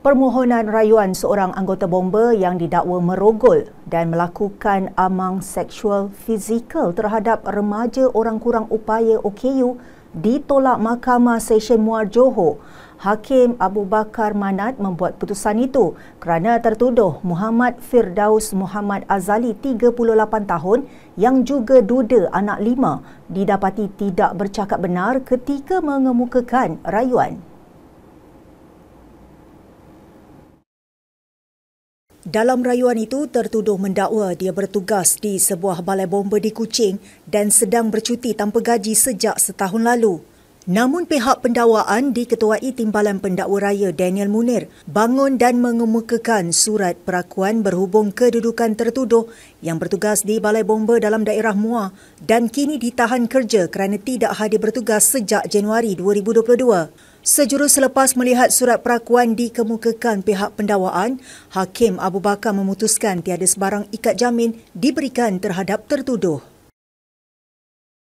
permohonan rayuan seorang anggota bomba yang didakwa merogol dan melakukan amang seksual fizikal terhadap remaja orang kurang upaya OKU ditolak Mahkamah Sesyen Muar Johor. Hakim Abu Bakar Manat membuat putusan itu kerana tertuduh Muhammad Firdaus Muhammad Azali 38 tahun yang juga duda anak lima didapati tidak bercakap benar ketika mengemukakan rayuan. Dalam rayuan itu, tertuduh mendakwa dia bertugas di sebuah balai bomba di Kuching dan sedang bercuti tanpa gaji sejak setahun lalu. Namun pihak pendakwaan diketuai Timbalan Pendakwa Raya Daniel Munir bangun dan mengemukakan surat perakuan berhubung kedudukan tertuduh yang bertugas di Balai Bomba dalam daerah Muar dan kini ditahan kerja kerana tidak hadir bertugas sejak Januari 2022. Sejurus selepas melihat surat perakuan dikemukakan pihak pendawaan, Hakim Abu Bakar memutuskan tiada sebarang ikat jamin diberikan terhadap tertuduh.